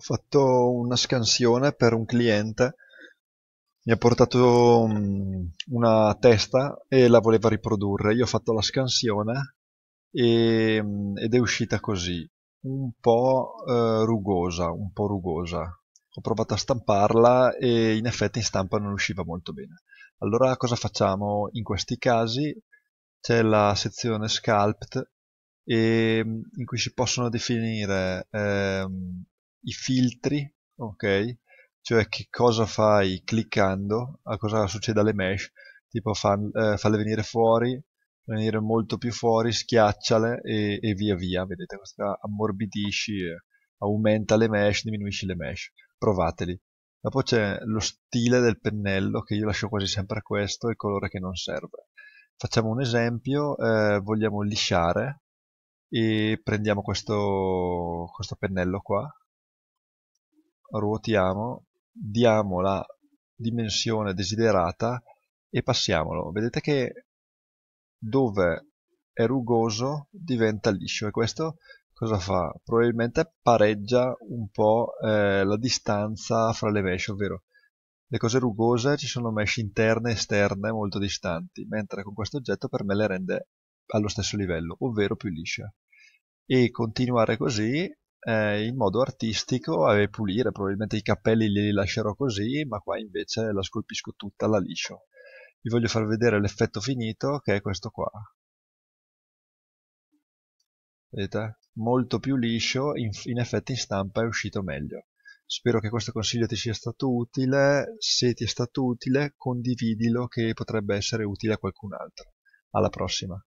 ho fatto una scansione per un cliente, mi ha portato mm, una testa e la voleva riprodurre, io ho fatto la scansione e, mm, ed è uscita così, un po' eh, rugosa, un po' rugosa. Ho provato a stamparla e in effetti in stampa non usciva molto bene. Allora cosa facciamo in questi casi? C'è la sezione sculpt e, mm, in cui si possono definire eh, i filtri, ok? Cioè che cosa fai cliccando, a cosa succede alle mesh, tipo fan, eh, falle venire fuori, venire molto più fuori, schiacciale e, e via via, vedete, questa ammorbidisci, aumenta le mesh, diminuisci le mesh, provateli. Dopo c'è lo stile del pennello, che io lascio quasi sempre questo, e il colore che non serve. Facciamo un esempio, eh, vogliamo lisciare, e prendiamo questo, questo pennello qua, ruotiamo, diamo la dimensione desiderata e passiamolo. Vedete che dove è rugoso diventa liscio e questo cosa fa? Probabilmente pareggia un po' eh, la distanza fra le mesh, ovvero le cose rugose ci sono mesh interne e esterne molto distanti, mentre con questo oggetto per me le rende allo stesso livello, ovvero più liscia. E continuare così eh, in modo artistico e pulire, probabilmente i capelli li lascerò così, ma qua invece la scolpisco tutta la liscio. Vi voglio far vedere l'effetto finito che è questo qua. Vedete? Molto più liscio, in, in effetti in stampa è uscito meglio. Spero che questo consiglio ti sia stato utile, se ti è stato utile condividilo che potrebbe essere utile a qualcun altro. Alla prossima!